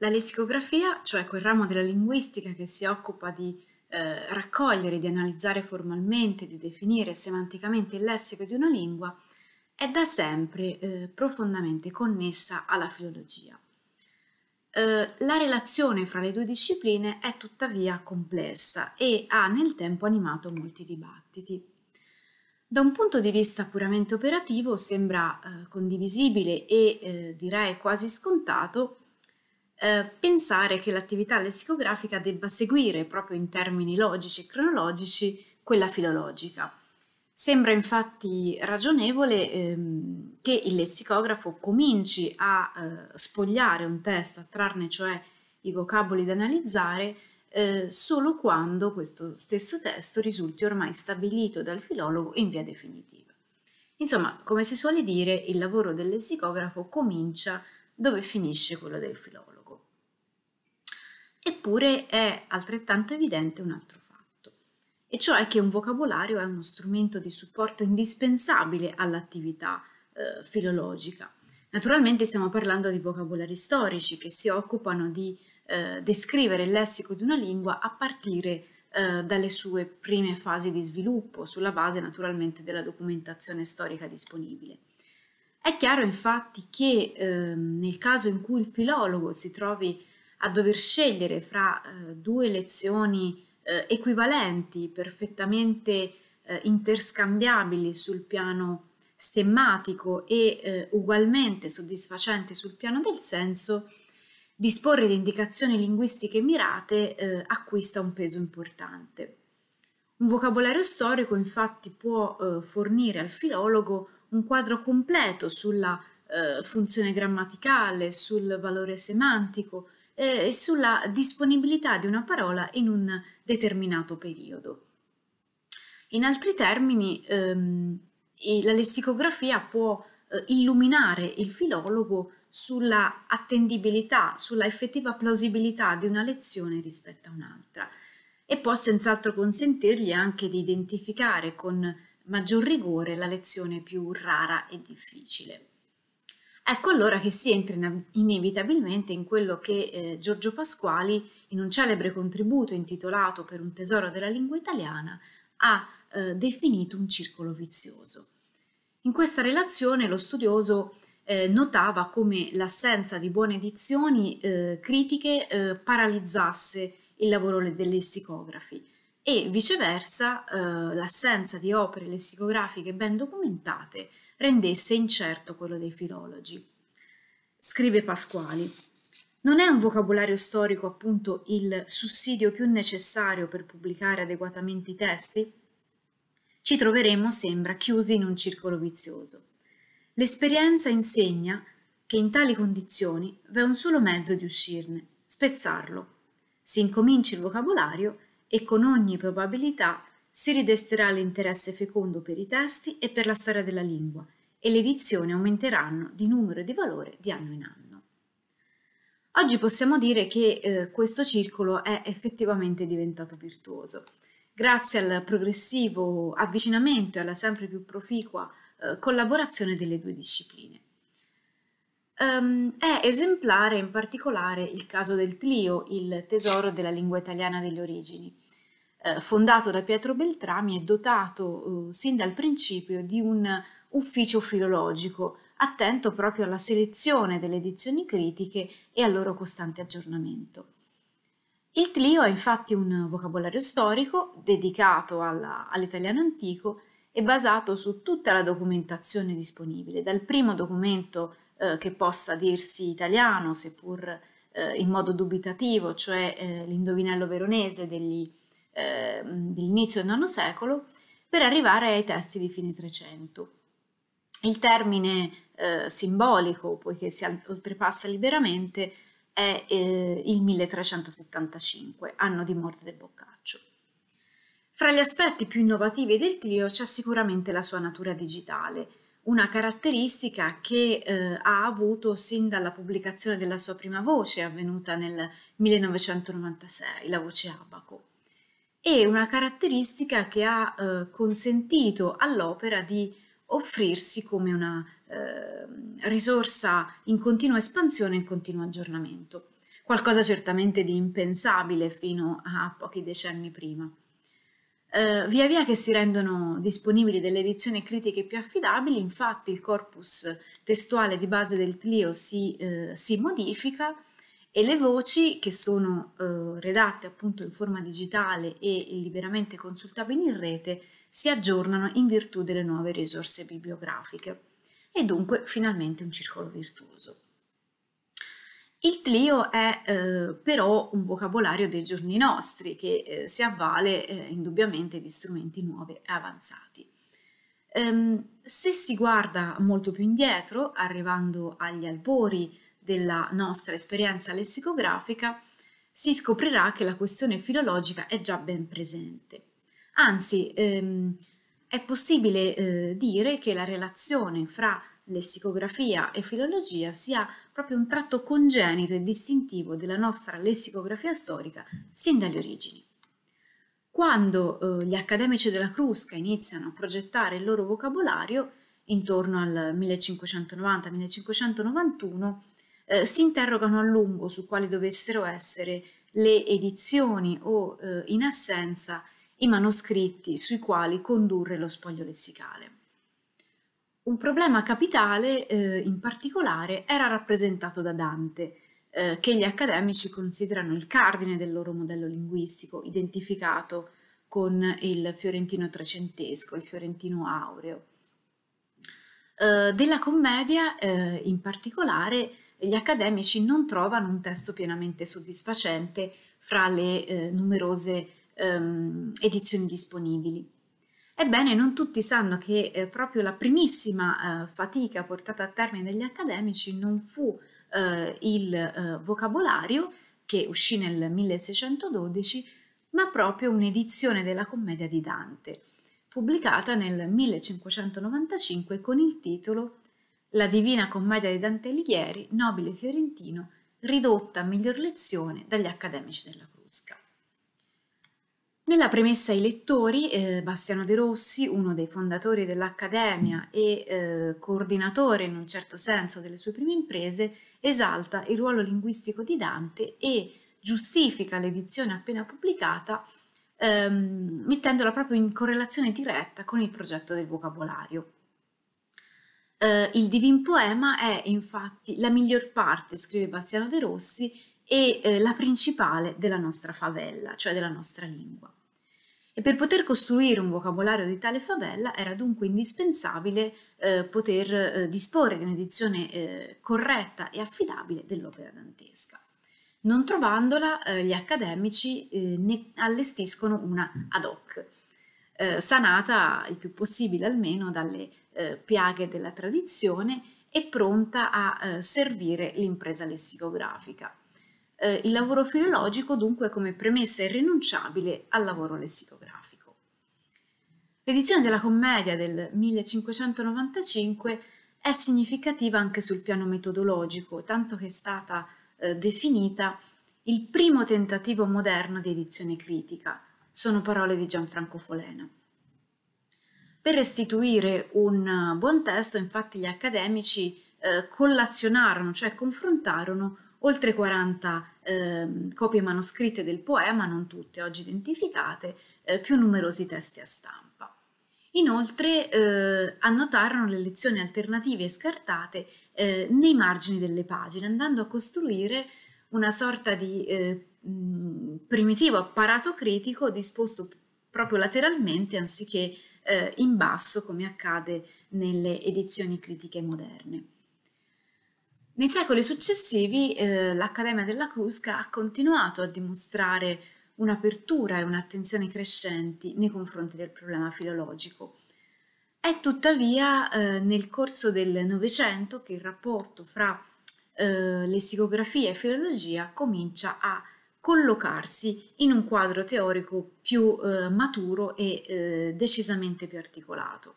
La lessicografia, cioè quel ramo della linguistica che si occupa di eh, raccogliere, di analizzare formalmente, di definire semanticamente il lessico di una lingua, è da sempre eh, profondamente connessa alla filologia. Eh, la relazione fra le due discipline è tuttavia complessa e ha nel tempo animato molti dibattiti. Da un punto di vista puramente operativo sembra eh, condivisibile e eh, direi quasi scontato eh, pensare che l'attività lessicografica debba seguire proprio in termini logici e cronologici quella filologica. Sembra infatti ragionevole ehm, che il lessicografo cominci a eh, spogliare un testo, a trarne cioè i vocaboli da analizzare, eh, solo quando questo stesso testo risulti ormai stabilito dal filologo in via definitiva. Insomma, come si suole dire, il lavoro del lessicografo comincia dove finisce quello del filologo. Eppure è altrettanto evidente un altro fatto, e cioè che un vocabolario è uno strumento di supporto indispensabile all'attività eh, filologica. Naturalmente stiamo parlando di vocabolari storici che si occupano di eh, descrivere il lessico di una lingua a partire eh, dalle sue prime fasi di sviluppo, sulla base naturalmente della documentazione storica disponibile. È chiaro infatti che eh, nel caso in cui il filologo si trovi a dover scegliere fra eh, due lezioni eh, equivalenti, perfettamente eh, interscambiabili sul piano stemmatico e eh, ugualmente soddisfacenti sul piano del senso, disporre di indicazioni linguistiche mirate eh, acquista un peso importante. Un vocabolario storico infatti può eh, fornire al filologo un quadro completo sulla eh, funzione grammaticale, sul valore semantico, eh, sulla disponibilità di una parola in un determinato periodo. In altri termini, ehm, la lessicografia può eh, illuminare il filologo sulla attendibilità, sulla effettiva plausibilità di una lezione rispetto a un'altra e può senz'altro consentirgli anche di identificare con maggior rigore la lezione più rara e difficile. Ecco allora che si entra inevitabilmente in quello che eh, Giorgio Pasquali, in un celebre contributo intitolato Per un tesoro della lingua italiana, ha eh, definito un circolo vizioso. In questa relazione lo studioso eh, notava come l'assenza di buone edizioni eh, critiche eh, paralizzasse il lavoro dei lessicografi e viceversa eh, l'assenza di opere lessicografiche ben documentate rendesse incerto quello dei filologi. Scrive Pasquali. Non è un vocabolario storico appunto il sussidio più necessario per pubblicare adeguatamente i testi? Ci troveremo, sembra, chiusi in un circolo vizioso. L'esperienza insegna che in tali condizioni v'è un solo mezzo di uscirne, spezzarlo. Si incomincia il vocabolario e con ogni probabilità si ridesterà l'interesse fecondo per i testi e per la storia della lingua e le edizioni aumenteranno di numero e di valore di anno in anno. Oggi possiamo dire che eh, questo circolo è effettivamente diventato virtuoso. Grazie al progressivo avvicinamento e alla sempre più proficua eh, collaborazione delle due discipline. Um, è esemplare in particolare il caso del Tlio, il tesoro della lingua italiana delle origini, eh, fondato da Pietro Beltrami è dotato eh, sin dal principio di un ufficio filologico, attento proprio alla selezione delle edizioni critiche e al loro costante aggiornamento. Il Clio è infatti un vocabolario storico dedicato all'italiano antico e basato su tutta la documentazione disponibile, dal primo documento eh, che possa dirsi italiano, seppur eh, in modo dubitativo, cioè eh, l'indovinello veronese degli eh, dell'inizio del IX secolo per arrivare ai testi di fine Trecento. Il termine eh, simbolico, poiché si oltrepassa liberamente, è eh, il 1375, anno di morte del Boccaccio. Fra gli aspetti più innovativi del Trio c'è sicuramente la sua natura digitale, una caratteristica che eh, ha avuto sin dalla pubblicazione della sua prima voce avvenuta nel 1996, la voce Abaco e una caratteristica che ha eh, consentito all'opera di offrirsi come una eh, risorsa in continua espansione e in continuo aggiornamento, qualcosa certamente di impensabile fino a pochi decenni prima. Eh, via via che si rendono disponibili delle edizioni critiche più affidabili, infatti il corpus testuale di base del Clio si, eh, si modifica e le voci che sono eh, redatte appunto in forma digitale e liberamente consultabili in rete si aggiornano in virtù delle nuove risorse bibliografiche e dunque finalmente un circolo virtuoso. Il Tlio è eh, però un vocabolario dei giorni nostri che eh, si avvale eh, indubbiamente di strumenti nuovi e avanzati. Ehm, se si guarda molto più indietro, arrivando agli albori della nostra esperienza lessicografica, si scoprirà che la questione filologica è già ben presente. Anzi, ehm, è possibile eh, dire che la relazione fra lessicografia e filologia sia proprio un tratto congenito e distintivo della nostra lessicografia storica sin dalle origini. Quando eh, gli accademici della Crusca iniziano a progettare il loro vocabolario, intorno al 1590-1591, eh, si interrogano a lungo su quali dovessero essere le edizioni o eh, in assenza i manoscritti sui quali condurre lo spoglio lessicale. Un problema capitale eh, in particolare era rappresentato da Dante, eh, che gli accademici considerano il cardine del loro modello linguistico, identificato con il fiorentino trecentesco, il fiorentino aureo. Eh, della commedia eh, in particolare gli accademici non trovano un testo pienamente soddisfacente fra le eh, numerose ehm, edizioni disponibili. Ebbene, non tutti sanno che eh, proprio la primissima eh, fatica portata a termine dagli accademici non fu eh, il eh, vocabolario che uscì nel 1612, ma proprio un'edizione della commedia di Dante, pubblicata nel 1595 con il titolo la Divina Commedia di Dante Alighieri, nobile fiorentino, ridotta a miglior lezione dagli accademici della Crusca. Nella premessa ai lettori, eh, Bastiano De Rossi, uno dei fondatori dell'Accademia e eh, coordinatore in un certo senso delle sue prime imprese, esalta il ruolo linguistico di Dante e giustifica l'edizione appena pubblicata ehm, mettendola proprio in correlazione diretta con il progetto del vocabolario il Divin Poema è infatti la miglior parte, scrive Bastiano De Rossi, e eh, la principale della nostra favela, cioè della nostra lingua. E per poter costruire un vocabolario di tale favela era dunque indispensabile eh, poter eh, disporre di un'edizione eh, corretta e affidabile dell'opera dantesca. Non trovandola, eh, gli accademici ne allestiscono una ad hoc, sanata il più possibile almeno dalle eh, piaghe della tradizione e pronta a eh, servire l'impresa lessicografica. Eh, il lavoro filologico dunque come premessa irrinunciabile al lavoro lessicografico. L'edizione della commedia del 1595 è significativa anche sul piano metodologico, tanto che è stata eh, definita il primo tentativo moderno di edizione critica. Sono parole di Gianfranco Folena. Per restituire un eh, buon testo, infatti, gli accademici eh, collazionarono, cioè confrontarono oltre 40 eh, copie manoscritte del poema, non tutte oggi identificate, eh, più numerosi testi a stampa. Inoltre eh, annotarono le lezioni alternative e scartate eh, nei margini delle pagine, andando a costruire una sorta di primitivo apparato critico disposto proprio lateralmente anziché eh, in basso come accade nelle edizioni critiche moderne. Nei secoli successivi eh, l'Accademia della Crusca ha continuato a dimostrare un'apertura e un'attenzione crescenti nei confronti del problema filologico. È tuttavia eh, nel corso del Novecento che il rapporto fra eh, lessicografia e filologia comincia a collocarsi in un quadro teorico più eh, maturo e eh, decisamente più articolato.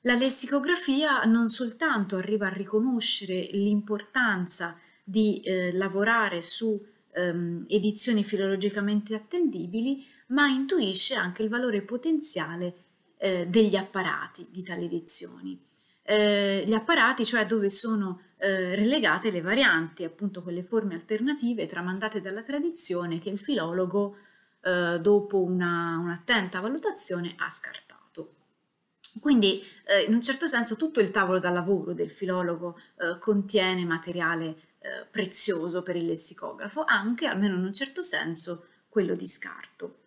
La lessicografia non soltanto arriva a riconoscere l'importanza di eh, lavorare su ehm, edizioni filologicamente attendibili, ma intuisce anche il valore potenziale eh, degli apparati di tali edizioni. Eh, gli apparati, cioè dove sono eh, relegate le varianti, appunto quelle forme alternative tramandate dalla tradizione che il filologo, eh, dopo una, un'attenta valutazione, ha scartato. Quindi eh, in un certo senso tutto il tavolo da lavoro del filologo eh, contiene materiale eh, prezioso per il lessicografo, anche almeno in un certo senso quello di scarto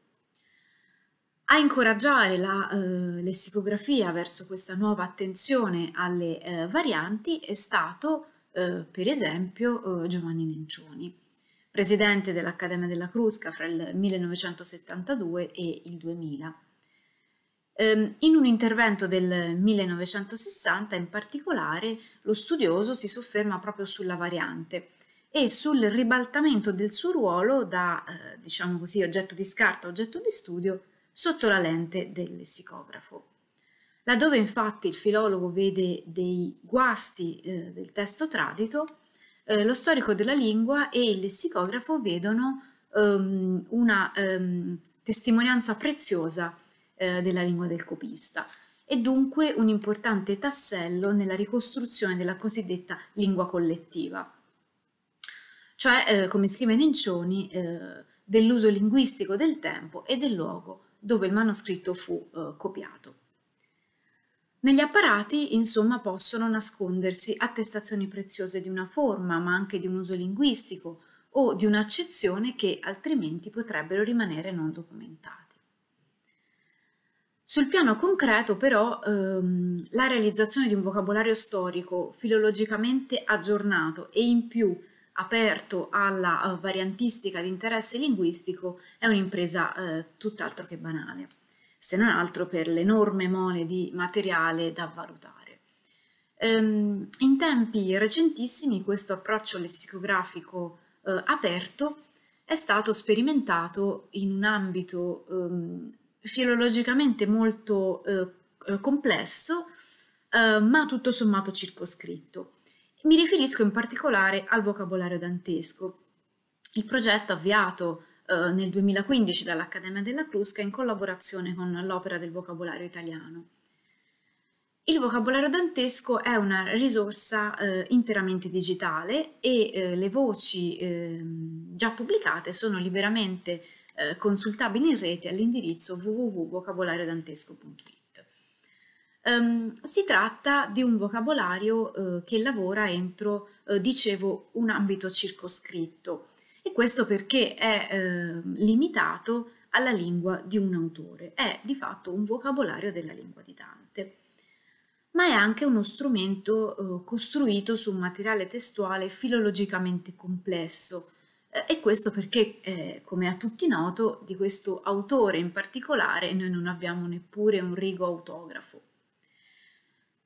a incoraggiare la eh, lessicografia verso questa nuova attenzione alle eh, varianti è stato, eh, per esempio, eh, Giovanni Nencioni, presidente dell'Accademia della Crusca fra il 1972 e il 2000. Ehm, in un intervento del 1960, in particolare, lo studioso si sofferma proprio sulla variante e sul ribaltamento del suo ruolo da, eh, diciamo così, oggetto di scarto a oggetto di studio sotto la lente del lessicografo. Laddove infatti il filologo vede dei guasti eh, del testo tradito, eh, lo storico della lingua e il lessicografo vedono um, una um, testimonianza preziosa eh, della lingua del copista e dunque un importante tassello nella ricostruzione della cosiddetta lingua collettiva. Cioè, eh, come scrive Nencioni, eh, dell'uso linguistico del tempo e del luogo dove il manoscritto fu eh, copiato. Negli apparati, insomma, possono nascondersi attestazioni preziose di una forma, ma anche di un uso linguistico o di un'accezione che altrimenti potrebbero rimanere non documentati. Sul piano concreto, però, ehm, la realizzazione di un vocabolario storico filologicamente aggiornato e in più aperto alla eh, variantistica di interesse linguistico è un'impresa eh, tutt'altro che banale, se non altro per l'enorme mole di materiale da valutare. Ehm, in tempi recentissimi questo approccio lessicografico eh, aperto è stato sperimentato in un ambito ehm, filologicamente molto eh, eh complesso, eh, ma tutto sommato circoscritto mi riferisco in particolare al vocabolario dantesco. Il progetto avviato eh, nel 2015 dall'Accademia della Crusca in collaborazione con l'Opera del Vocabolario Italiano. Il vocabolario dantesco è una risorsa eh, interamente digitale e eh, le voci ehm, già pubblicate sono liberamente eh, consultabili in rete all'indirizzo www.vocabolariodantesco.it. Um, si tratta di un vocabolario eh, che lavora entro, eh, dicevo, un ambito circoscritto e questo perché è eh, limitato alla lingua di un autore, è di fatto un vocabolario della lingua di Dante, ma è anche uno strumento eh, costruito su un materiale testuale filologicamente complesso eh, e questo perché, eh, come a tutti noto, di questo autore in particolare noi non abbiamo neppure un rigo autografo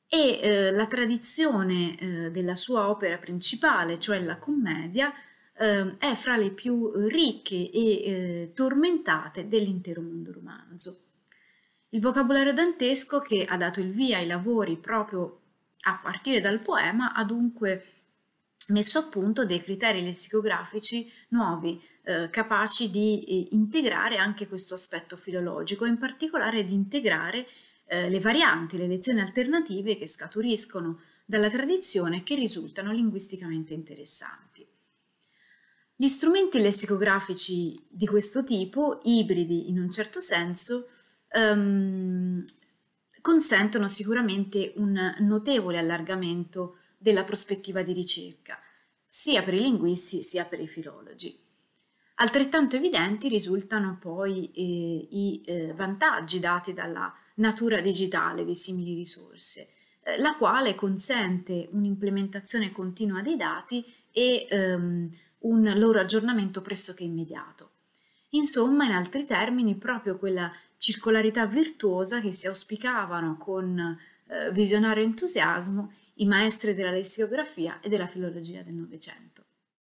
e eh, la tradizione eh, della sua opera principale, cioè la commedia, eh, è fra le più ricche e eh, tormentate dell'intero mondo romanzo. Il vocabolario dantesco che ha dato il via ai lavori proprio a partire dal poema ha dunque messo a punto dei criteri lessicografici nuovi, eh, capaci di eh, integrare anche questo aspetto filologico, in particolare di integrare eh, le varianti, le lezioni alternative che scaturiscono dalla tradizione e che risultano linguisticamente interessanti. Gli strumenti lessicografici di questo tipo, ibridi in un certo senso, ehm, consentono sicuramente un notevole allargamento della prospettiva di ricerca, sia per i linguisti sia per i filologi. Altrettanto evidenti risultano poi eh, i eh, vantaggi dati dalla tradizione natura digitale di simili risorse, eh, la quale consente un'implementazione continua dei dati e ehm, un loro aggiornamento pressoché immediato. Insomma, in altri termini, proprio quella circolarità virtuosa che si auspicavano con eh, visionario entusiasmo i maestri della lessiografia e della filologia del Novecento.